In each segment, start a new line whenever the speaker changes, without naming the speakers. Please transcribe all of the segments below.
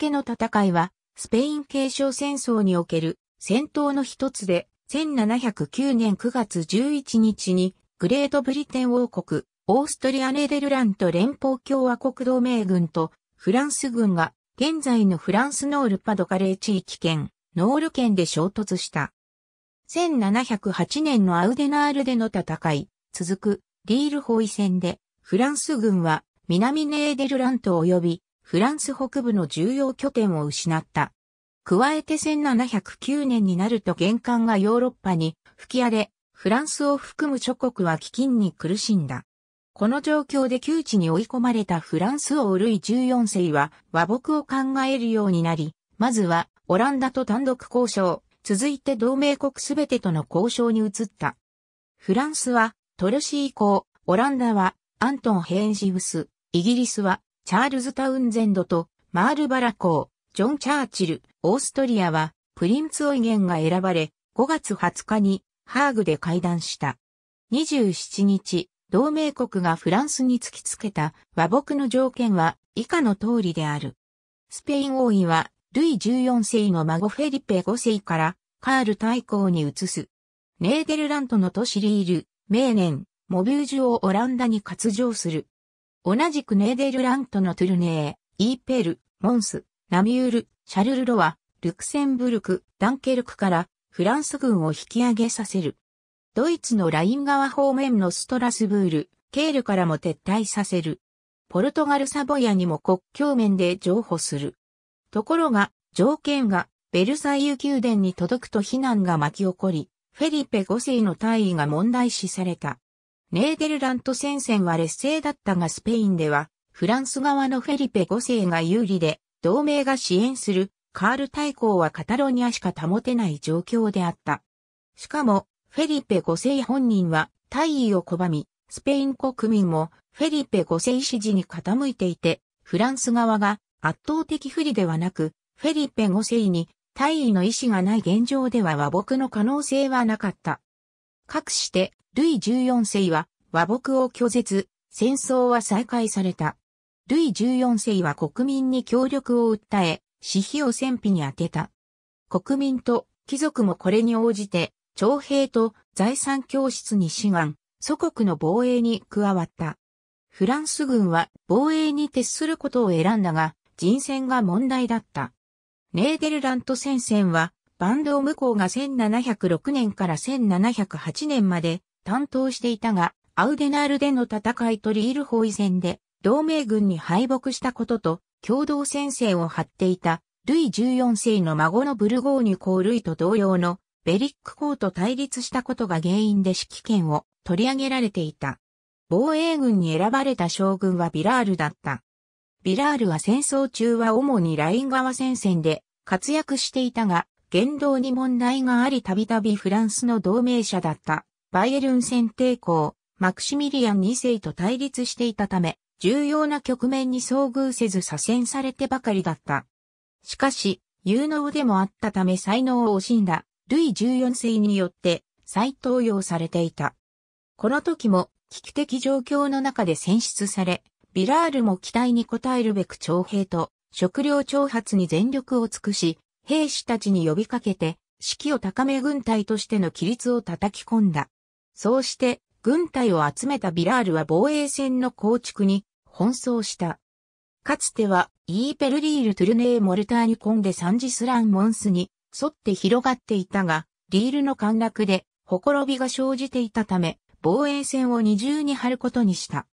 ケの戦いは、スペイン継承戦争における戦闘の一つで、1709年9月11日に、グレートブリテン王国、オーストリア・ネーデルラント連邦共和国同盟軍とフランス軍が現在のフランスノールパドカレー地域圏、ノール県で衝突した。1708年のアウデナールでの戦い、続くリール包囲戦でフランス軍は南ネーデルラント及びフランス北部の重要拠点を失った。加えて1709年になると玄関がヨーロッパに吹き荒れ、フランスを含む諸国は飢饉に苦しんだ。この状況で窮地に追い込まれたフランス王ルイ14世は和睦を考えるようになり、まずはオランダと単独交渉、続いて同盟国すべてとの交渉に移った。フランスはトルシー以降、オランダはアントン・ヘーンジウス、イギリスはチャールズタウンゼンドとマールバラ公、ジョン・チャーチル、オーストリアはプリンツ・オイゲンが選ばれ、5月20日にハーグで会談した。27日、同盟国がフランスに突きつけた和睦の条件は以下の通りである。スペイン王位は、ルイ14世の孫フェリペ5世からカール大公に移す。ネーデルラントの都市リール、名年、モビュージュをオランダに割譲する。同じくネーデルラントのトゥルネー、イーペル、モンス、ナミュール、シャルルロワ、ルクセンブルク、ダンケルクからフランス軍を引き上げさせる。ドイツのライン川方面のストラスブール、ケールからも撤退させる。ポルトガルサボヤにも国境面で譲歩する。ところが、条件がベルサイユ宮殿に届くと非難が巻き起こり、フェリペ5世の退位が問題視された。ネーデルラント戦線は劣勢だったがスペインでは、フランス側のフェリペ5世が有利で、同盟が支援するカール大公はカタロニアしか保てない状況であった。しかも、フェリペ5世本人は退位を拒み、スペイン国民もフェリペ5世支持に傾いていて、フランス側が圧倒的不利ではなく、フェリペ5世に退位の意思がない現状では和睦の可能性はなかった。かくして、ルイ14世は和睦を拒絶、戦争は再開された。ルイ14世は国民に協力を訴え、私費を戦費に充てた。国民と貴族もこれに応じて、徴兵と財産教室に志願、祖国の防衛に加わった。フランス軍は防衛に徹することを選んだが、人選が問題だった。ネーデルラント戦線は、バンドを向こうが1706年から1708年まで担当していたが、アウデナールでの戦いとリール包囲戦で同盟軍に敗北したことと共同戦線を張っていたルイ14世の孫のブルゴーニュコールイと同様のベリック公と対立したことが原因で指揮権を取り上げられていた。防衛軍に選ばれた将軍はビラールだった。ビラールは戦争中は主にライン川戦線で活躍していたが、言動に問題がありたびたびフランスの同盟者だった。バイエルン戦抵抗、マクシミリアン2世と対立していたため、重要な局面に遭遇せず左遷されてばかりだった。しかし、有能でもあったため才能を惜しんだ、ルイ14世によって再登用されていた。この時も危機的状況の中で選出され、ビラールも期待に応えるべく徴兵と食料調発に全力を尽くし、兵士たちに呼びかけて、士気を高め軍隊としての規律を叩き込んだ。そうして、軍隊を集めたビラールは防衛線の構築に奔走した。かつては、イーペルリール・トゥルネー・モルターニコンでサンジスラン・モンスに沿って広がっていたが、リールの陥落で、ほころびが生じていたため、防衛線を二重に張ることにした。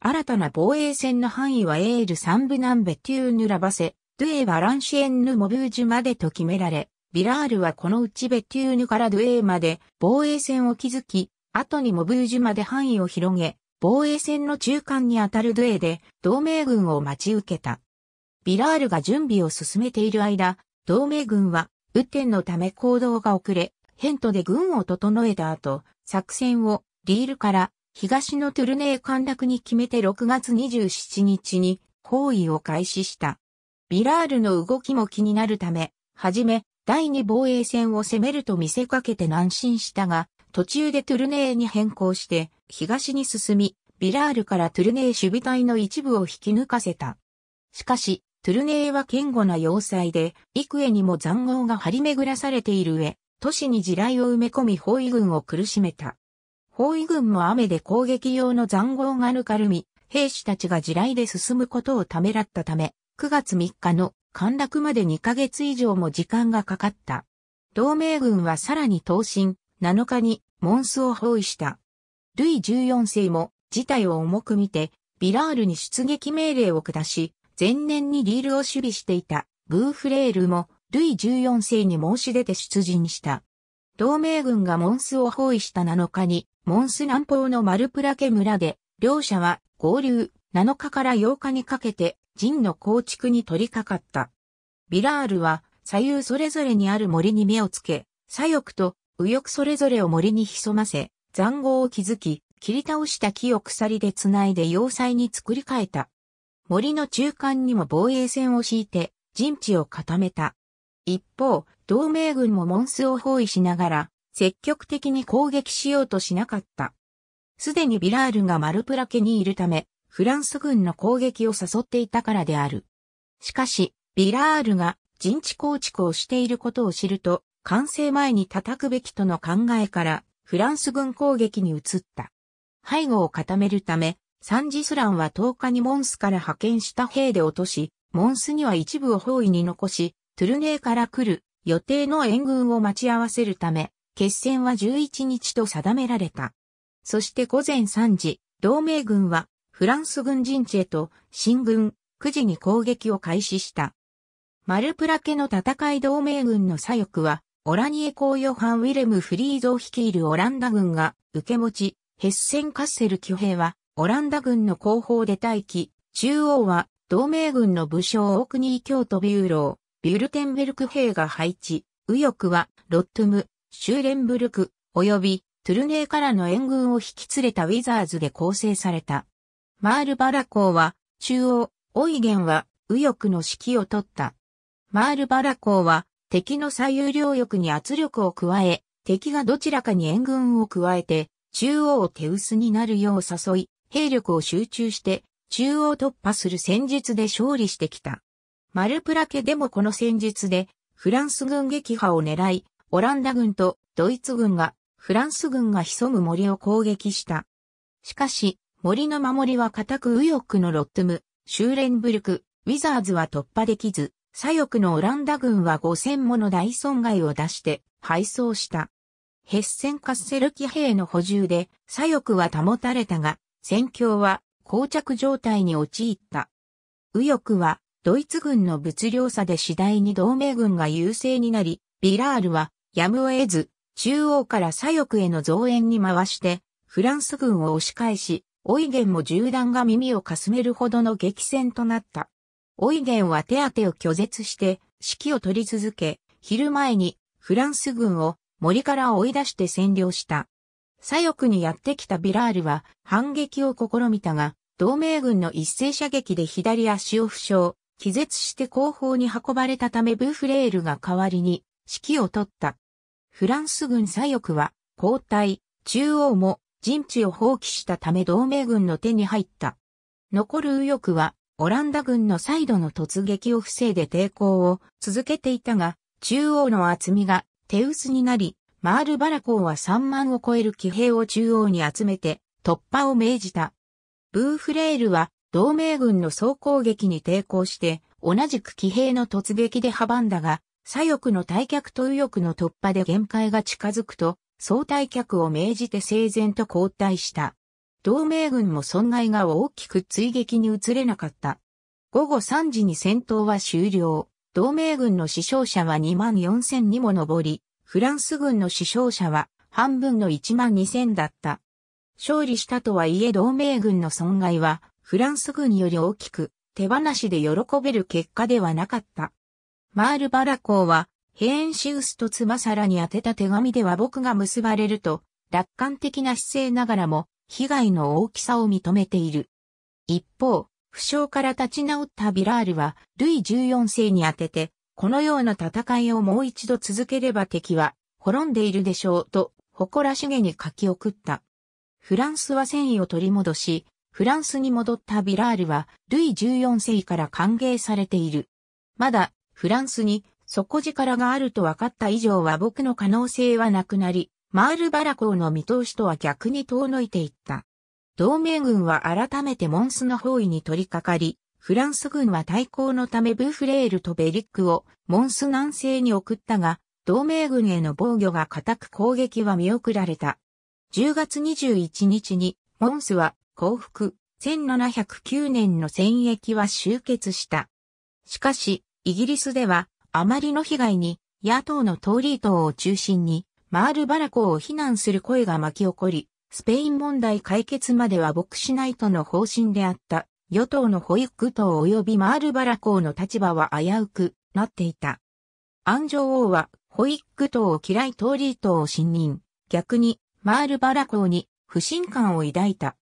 新たな防衛線の範囲はエール・サンブナンベ・テューヌ・ラバセ、ドゥエ・バランシエンヌ・モブージュまでと決められ、ビラールはこのうちベテューヌからドゥエーまで防衛線を築き、後にモブージュまで範囲を広げ、防衛線の中間にあたるドゥエーで同盟軍を待ち受けた。ビラールが準備を進めている間、同盟軍は、雨天のため行動が遅れ、ヘントで軍を整えた後、作戦をリールから東のトゥルネー陥落に決めて6月27日に包囲を開始した。ビラールの動きも気になるため、はじめ第二防衛線を攻めると見せかけて南進したが、途中でトゥルネーに変更して、東に進み、ビラールからトゥルネー守備隊の一部を引き抜かせた。しかし、トゥルネーは堅固な要塞で、幾重にも残壕が張り巡らされている上、都市に地雷を埋め込み包囲軍を苦しめた。包囲軍も雨で攻撃用の残壕がぬかるみ、兵士たちが地雷で進むことをためらったため、9月3日の陥落まで2ヶ月以上も時間がかかった。同盟軍はさらに闘進、7日にモンスを包囲した。ルイ14世も事態を重く見て、ビラールに出撃命令を下し、前年にリールを守備していたブーフレールもルイ14世に申し出て出陣した。同盟軍がモンスを包囲した7日に、モンス南方のマルプラケ村で、両者は合流7日から8日にかけて陣の構築に取り掛かった。ビラールは左右それぞれにある森に目をつけ、左翼と右翼それぞれを森に潜ませ、残壕を築き、切り倒した木を鎖で繋いで要塞に作り変えた。森の中間にも防衛線を敷いて、陣地を固めた。一方、同盟軍もモンスを包囲しながら、積極的に攻撃しようとしなかった。すでにビラールがマルプラ家にいるため、フランス軍の攻撃を誘っていたからである。しかし、ビラールが陣地構築をしていることを知ると、完成前に叩くべきとの考えから、フランス軍攻撃に移った。背後を固めるため、サンジスランは10日にモンスから派遣した兵で落とし、モンスには一部を包囲に残し、トゥルネーから来る予定の援軍を待ち合わせるため、決戦は11日と定められた。そして午前3時、同盟軍はフランス軍陣地へと進軍、9時に攻撃を開始した。マルプラ家の戦い同盟軍の左翼は、オラニエ公ヨハン・ウィレム・フリーゾを率いるオランダ軍が受け持ち、ヘッセン・カッセル挙兵は、オランダ軍の後方で待機、中央は同盟軍の武将オクニー京都ビューロー、ビュルテンベルク兵が配置、右翼はロットム、シューレンブルク、及びトゥルネーからの援軍を引き連れたウィザーズで構成された。マールバラ公は、中央、オイゲンは、右翼の指揮を取った。マールバラ公は、敵の左右両翼に圧力を加え、敵がどちらかに援軍を加えて、中央を手薄になるよう誘い、兵力を集中して、中央突破する戦術で勝利してきた。マルプラ家でもこの戦術で、フランス軍撃破を狙い、オランダ軍とドイツ軍が、フランス軍が潜む森を攻撃した。しかし、森の守りは固く右翼のロットム、シューレンブルク、ウィザーズは突破できず、左翼のオランダ軍は5000もの大損害を出して敗走した。ヘッセンカッセル騎兵の補充で左翼は保たれたが、戦況は膠着状態に陥った。右翼はドイツ軍の物量差で次第に同盟軍が優勢になり、ビラールはやむを得ず、中央から左翼への増援に回して、フランス軍を押し返し、オイゲンも銃弾が耳をかすめるほどの激戦となった。オイゲンは手当てを拒絶して指揮を取り続け、昼前にフランス軍を森から追い出して占領した。左翼にやってきたビラールは反撃を試みたが、同盟軍の一斉射撃で左足を負傷、気絶して後方に運ばれたためブーフレールが代わりに指揮を取った。フランス軍左翼は交代、中央も陣地を放棄したため同盟軍の手に入った。残る右翼は、オランダ軍の再度の突撃を防いで抵抗を続けていたが、中央の厚みが手薄になり、マールバラ港は3万を超える騎兵を中央に集めて突破を命じた。ブーフレールは同盟軍の総攻撃に抵抗して同じく騎兵の突撃で阻んだが、左翼の退却と右翼の突破で限界が近づくと総退却を命じて整然と交代した。同盟軍も損害が大きく追撃に移れなかった。午後3時に戦闘は終了。同盟軍の死傷者は2万4千にも上り、フランス軍の死傷者は半分の1万2千だった。勝利したとはいえ同盟軍の損害はフランス軍より大きく手放しで喜べる結果ではなかった。マール・バラ公はヘエンシウスと妻サラに宛てた手紙では僕が結ばれると、楽観的な姿勢ながらも、被害の大きさを認めている。一方、負傷から立ち直ったビラールは、ルイ14世に宛てて、このような戦いをもう一度続ければ敵は、滅んでいるでしょうと、誇らしげに書き送った。フランスは戦意を取り戻し、フランスに戻ったビラールは、ルイ14世から歓迎されている。まだ、フランスに底力があると分かった以上は僕の可能性はなくなり、マールバラ港の見通しとは逆に遠のいていった。同盟軍は改めてモンスの包囲に取り掛かり、フランス軍は対抗のためブーフレールとベリックをモンス南西に送ったが、同盟軍への防御が固く攻撃は見送られた。10月21日にモンスは降伏、1709年の戦役は終結した。しかし、イギリスではあまりの被害に、野党のトーリー党を中心に、マールバラコを非難する声が巻き起こり、スペイン問題解決までは僕しないとの方針であった、与党のホイッ党及びマールバラコの立場は危うくなっていた。アンジョ王は、ホイッ党を嫌いトーリー党を信任、逆に、マールバラコに不信感を抱いた。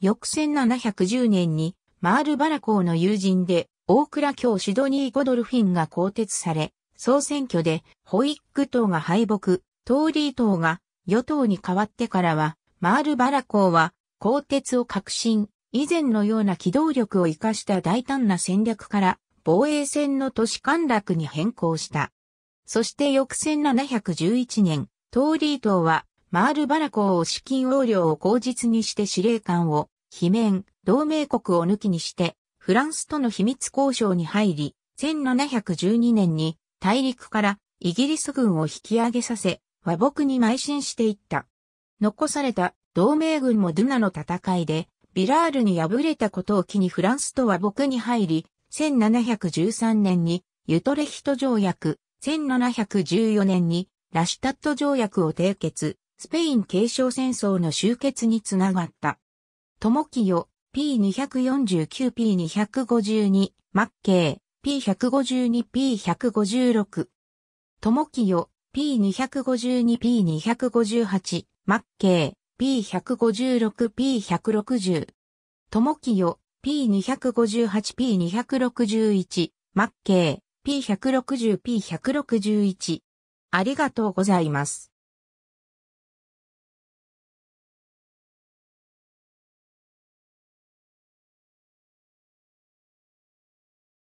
翌1710年に、マールバラコの友人で、大倉京シドニーゴドルフィンが更迭され、総選挙でホイック党が敗北、トーリー党が与党に変わってからは、マール・バラ公は更迭を革新、以前のような機動力を生かした大胆な戦略から防衛戦の都市陥落に変更した。そして翌1711年、トーリー党はマール・バラ公を資金横領を口実にして司令官を罷免、同盟国を抜きにしてフランスとの秘密交渉に入り、1712年に大陸からイギリス軍を引き上げさせ、和睦に邁進していった。残された同盟軍もドゥナの戦いで、ビラールに敗れたことを機にフランスと和睦に入り、1713年にユトレヒト条約、1714年にラシュタット条約を締結、スペイン継承戦争の終結につながった。友清、P249、P252、マッケー、P152、P156。ともきよ、P252、P258、マッケー、P156、P160。ともきよ、P258、P261、マッケー、P160、P161。ありがとうございます。